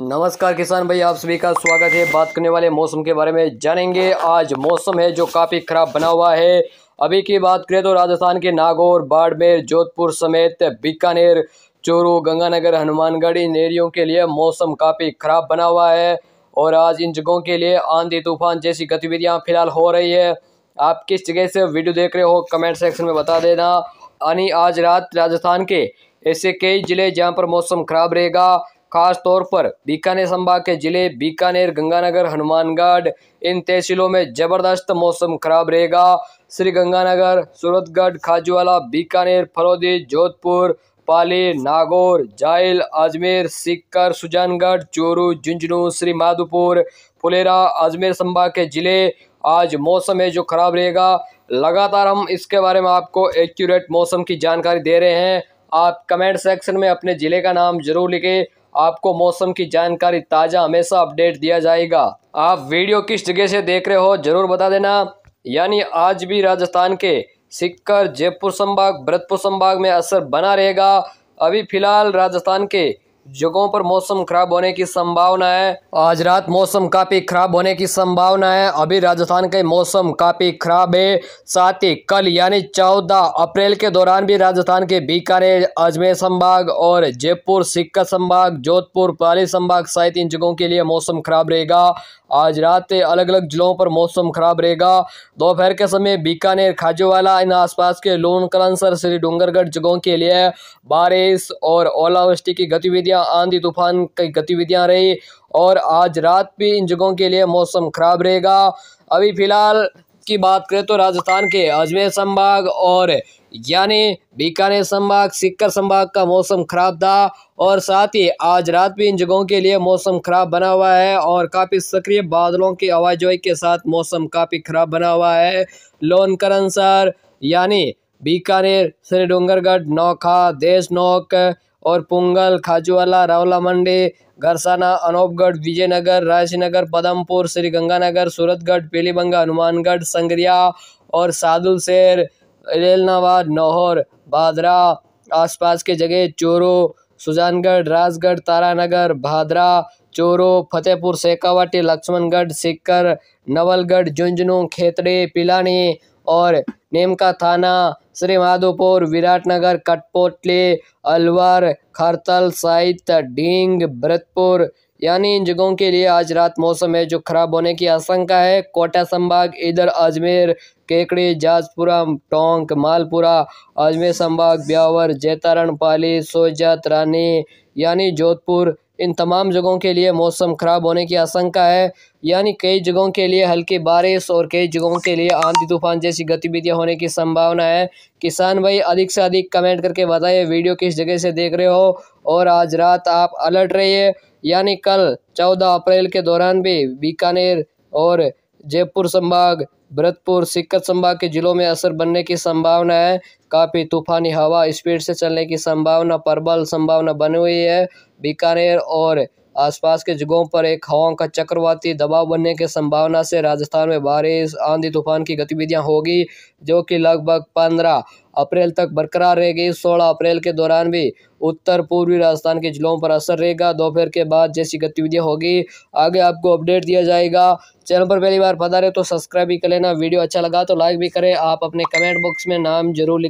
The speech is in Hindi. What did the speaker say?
नमस्कार किसान भाई आप सभी का स्वागत है बात करने वाले मौसम के बारे में जानेंगे आज मौसम है जो काफ़ी ख़राब बना हुआ है अभी की बात करें तो राजस्थान के नागौर बाड़मेर जोधपुर समेत बीकानेर चोरू गंगानगर हनुमानगढ़ इन एरियो के लिए मौसम काफ़ी ख़राब बना हुआ है और आज इन जगहों के लिए आंधी तूफान जैसी गतिविधियाँ फ़िलहाल हो रही है आप किस जगह से वीडियो देख रहे हो कमेंट सेक्शन में बता देना यानी आज रात राजस्थान के ऐसे कई ज़िले जहाँ पर मौसम ख़राब रहेगा खास तौर पर बीकानेर संभाग के जिले बीकानेर गंगानगर हनुमानगढ़ इन तहसीलों में जबरदस्त मौसम खराब रहेगा श्री गंगानगर सूरतगढ़ खाजूवाला बीकानेर फलोदी जोधपुर पाली नागौर जाइल अजमेर सिक्कर सुजानगढ़ चोरू झुंझुनू श्री माधोपुर फुलेरा अजमेर संभाग के जिले आज मौसम है जो खराब रहेगा लगातार हम इसके बारे में आपको एक्यूरेट मौसम की जानकारी दे रहे हैं आप कमेंट सेक्शन में अपने ज़िले का नाम ज़रूर लिखें आपको मौसम की जानकारी ताज़ा हमेशा अपडेट दिया जाएगा आप वीडियो किस जगह से देख रहे हो जरूर बता देना यानी आज भी राजस्थान के सिक्कर जयपुर संभाग भरतपुर संभाग में असर बना रहेगा अभी फिलहाल राजस्थान के जगहों पर मौसम खराब होने की संभावना है आज रात मौसम काफ़ी खराब होने की संभावना है अभी राजस्थान के मौसम काफ़ी खराब है साथ ही कल यानी चौदह अप्रैल के दौरान भी राजस्थान के बीकानेर अजमेर संभाग और जयपुर सिक्का संभाग जोधपुर पाली संभाग सहित इन जगहों के लिए मौसम खराब रहेगा आज रात अलग अलग जिलों पर मौसम खराब रहेगा दोपहर के समय बीकानेर खाजेवाला इन आसपास के कलंसर श्री डूंगरगढ़ जगहों के लिए बारिश और ओलावृष्टि की गतिविधियां आंधी तूफान की गतिविधियां रही और आज रात भी इन जगहों के लिए मौसम खराब रहेगा अभी फिलहाल की बात करें तो राजस्थान के अजमेर संभाग और यानी बीकानेर संभाग सिक्कर संभाग का मौसम खराब था और साथ ही आज रात भी इन जगहों के लिए मौसम खराब बना हुआ है और काफ़ी सक्रिय बादलों की आवाजाही के साथ मौसम काफ़ी खराब बना हुआ है लोन करंसर यानी बीकानेर श्री डूंगरगढ़ नौखा देशनौक और पुंगल खाजूवाला रावला मंडी घरसाना अनूपगढ़ विजयनगर राजनगर पदमपुर श्री गंगानगर सूरतगढ़ पीलीबंगा हनुमानगढ़ संगरिया और सादुल शेर रेलनावाद नौहर भादरा आसपास के जगह चोरो सुजानगढ़ राजगढ़ तारानगर भादरा चोरो फतेहपुर सेकावाटी लक्ष्मणगढ़ सिक्कर नवलगढ़ झुंझुनू खेतड़े पिलानी और नेमका थाना श्रीमाधोपुर विराटनगर कटपोटली अलवर खरतल साइत डींग भरतपुर यानी इन जगहों के लिए आज रात मौसम है जो खराब होने की आशंका है कोटा संभाग इधर अजमेर केकड़ी जाजपुरा टोंक मालपुरा अजमेर संभाग ब्यावर जैतारण पाली सोजत रानी यानी जोधपुर इन तमाम जगहों के लिए मौसम ख़राब होने की आशंका है यानी कई जगहों के लिए हल्की बारिश और कई जगहों के लिए आंधी तूफान जैसी गतिविधियां होने की संभावना है किसान भाई अधिक से अधिक कमेंट करके बताइए वीडियो किस जगह से देख रहे हो और आज रात आप अलर्ट रहिए यानी कल चौदह अप्रैल के दौरान भी बीकानेर और जयपुर संभाग भरतपुर सिक्कत संभाग के जिलों में असर बनने की संभावना है काफ़ी तूफानी हवा स्पीड से चलने की संभावना प्रबल संभावना बनी हुई है बीकानेर और आसपास के जगहों पर एक हवाओं का चक्रवाती दबाव बनने के संभावना से राजस्थान में बारिश आंधी तूफान की गतिविधियां होगी जो कि लगभग पंद्रह अप्रैल तक बरकरार रहेगी सोलह अप्रैल के दौरान भी उत्तर पूर्वी राजस्थान के जिलों पर असर रहेगा दोपहर के बाद जैसी गतिविधियाँ होगी आगे आपको अपडेट दिया जाएगा चैनल पर पहली बार पता रहे तो सब्सक्राइब भी कर लेना वीडियो अच्छा लगा तो लाइक भी करें आप अपने कमेंट बॉक्स में नाम जरूर लिख